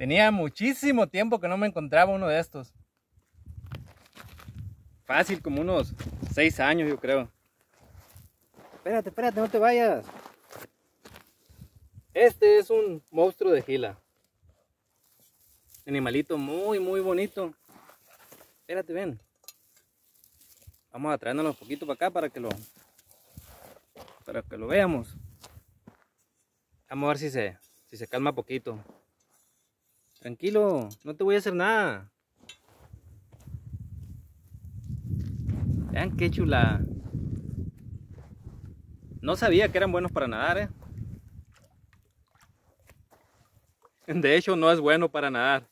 Tenía muchísimo tiempo que no me encontraba uno de estos. Fácil, como unos 6 años yo creo. Espérate, espérate, no te vayas. Este es un monstruo de gila. Animalito muy, muy bonito. Espérate, ven. Vamos a traernos un poquito para acá para que lo para que lo veamos. Vamos a ver si se, si se calma poquito. Tranquilo, no te voy a hacer nada. Vean qué chula. No sabía que eran buenos para nadar, ¿eh? De hecho, no es bueno para nadar.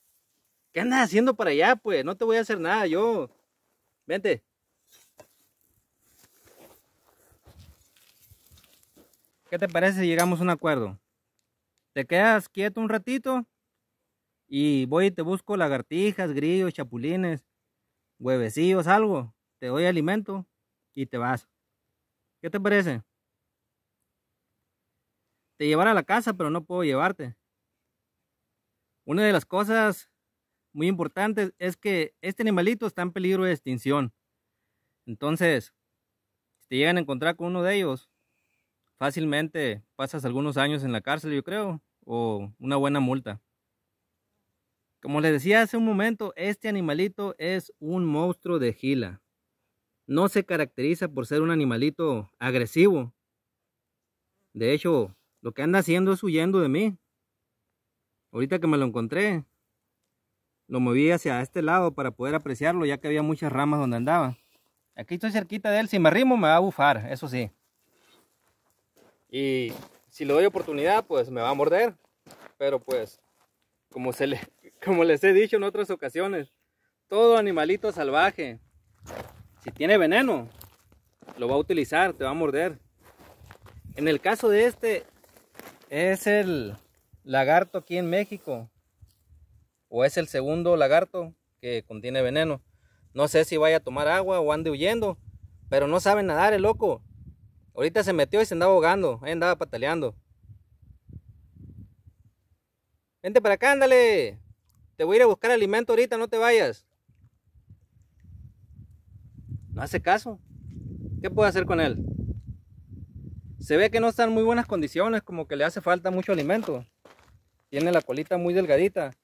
¿Qué andas haciendo para allá, pues? No te voy a hacer nada, yo. Vente. ¿Qué te parece si llegamos a un acuerdo? ¿Te quedas quieto un ratito? Y voy y te busco lagartijas, grillos, chapulines, huevecillos, algo. Te doy alimento y te vas. ¿Qué te parece? Te llevaré a la casa, pero no puedo llevarte. Una de las cosas muy importantes es que este animalito está en peligro de extinción. Entonces, si te llegan a encontrar con uno de ellos, fácilmente pasas algunos años en la cárcel, yo creo, o una buena multa. Como les decía hace un momento, este animalito es un monstruo de gila. No se caracteriza por ser un animalito agresivo. De hecho, lo que anda haciendo es huyendo de mí. Ahorita que me lo encontré, lo moví hacia este lado para poder apreciarlo, ya que había muchas ramas donde andaba. Aquí estoy cerquita de él, si me arrimo me va a bufar, eso sí. Y si le doy oportunidad, pues me va a morder. Pero pues, como se le, como les he dicho en otras ocasiones, todo animalito salvaje, si tiene veneno, lo va a utilizar, te va a morder. En el caso de este, es el lagarto aquí en México, o es el segundo lagarto que contiene veneno. No sé si vaya a tomar agua o ande huyendo, pero no sabe nadar el loco. Ahorita se metió y se andaba ahogando, ahí andaba pataleando. Vente para acá, ándale. Te voy a ir a buscar alimento ahorita, no te vayas. No hace caso. ¿Qué puedo hacer con él? Se ve que no está en muy buenas condiciones, como que le hace falta mucho alimento. Tiene la colita muy delgadita.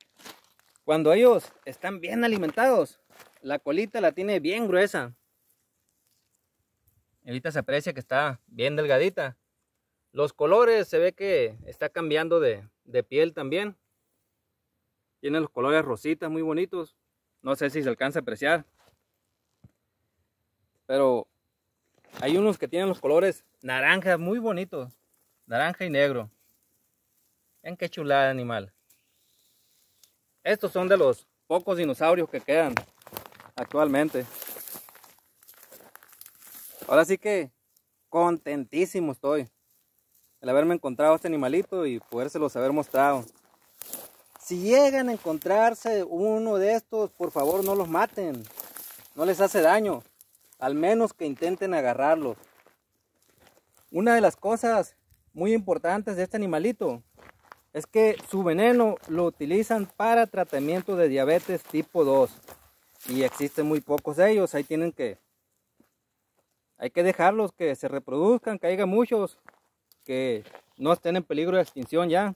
Cuando ellos están bien alimentados, la colita la tiene bien gruesa. Ahorita se aprecia que está bien delgadita. Los colores se ve que está cambiando de, de piel también. Tiene los colores rositas muy bonitos. No sé si se alcanza a apreciar. Pero hay unos que tienen los colores naranja muy bonitos. Naranja y negro. Vean qué chulada animal. Estos son de los pocos dinosaurios que quedan actualmente. Ahora sí que contentísimo estoy el haberme encontrado este animalito y los haber mostrado. Si llegan a encontrarse uno de estos, por favor no los maten. No les hace daño. Al menos que intenten agarrarlos. Una de las cosas muy importantes de este animalito es que su veneno lo utilizan para tratamiento de diabetes tipo 2. Y existen muy pocos de ellos. Ahí tienen que... Hay que dejarlos que se reproduzcan, que haya muchos que no estén en peligro de extinción ya.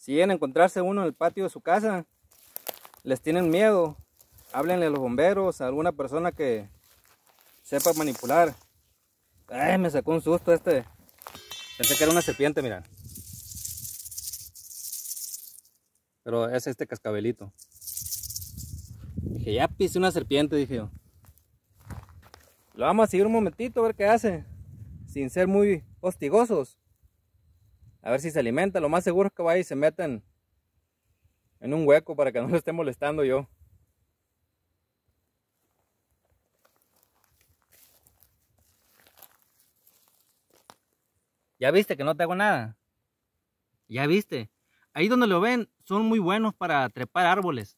Si en encontrarse uno en el patio de su casa, les tienen miedo, háblenle a los bomberos, a alguna persona que sepa manipular. Ay, me sacó un susto este. Pensé que era una serpiente, mira. Pero es este cascabelito. Dije, ya pisé una serpiente, dije yo. Lo vamos a seguir un momentito a ver qué hace. Sin ser muy hostigosos. A ver si se alimenta. Lo más seguro es que vaya y se meten en un hueco para que no lo esté molestando yo. Ya viste que no te hago nada. Ya viste. Ahí donde lo ven son muy buenos para trepar árboles.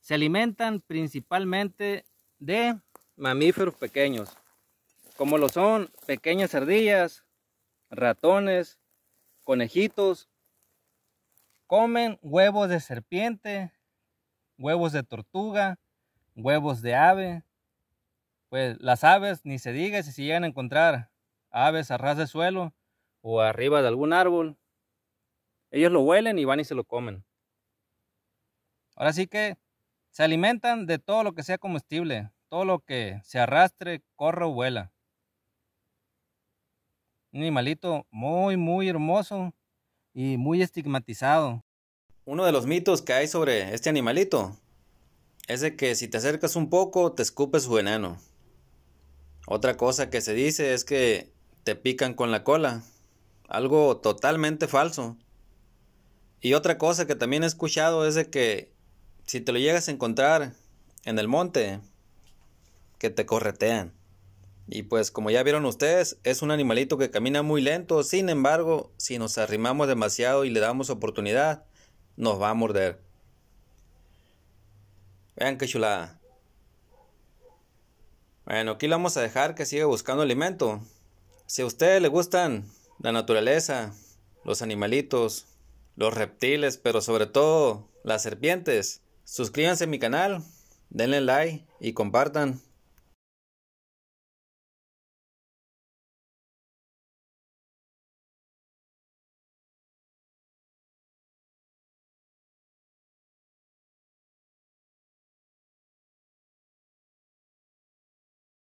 Se alimentan principalmente de mamíferos pequeños, como lo son pequeñas ardillas, ratones, conejitos, comen huevos de serpiente, huevos de tortuga, huevos de ave. Pues las aves, ni se diga si se llegan a encontrar aves a ras de suelo o arriba de algún árbol, ellos lo huelen y van y se lo comen. Ahora sí que se alimentan de todo lo que sea comestible, todo lo que se arrastre, corra o vuela. Un animalito muy, muy hermoso y muy estigmatizado. Uno de los mitos que hay sobre este animalito es de que si te acercas un poco te escupe su veneno. Otra cosa que se dice es que te pican con la cola, algo totalmente falso. Y otra cosa que también he escuchado es de que si te lo llegas a encontrar en el monte, que te corretean. Y pues como ya vieron ustedes, es un animalito que camina muy lento, sin embargo, si nos arrimamos demasiado y le damos oportunidad, nos va a morder. Vean qué chulada. Bueno, aquí lo vamos a dejar que siga buscando alimento. Si a ustedes les gustan la naturaleza, los animalitos, los reptiles, pero sobre todo las serpientes, suscríbanse a mi canal, denle like y compartan.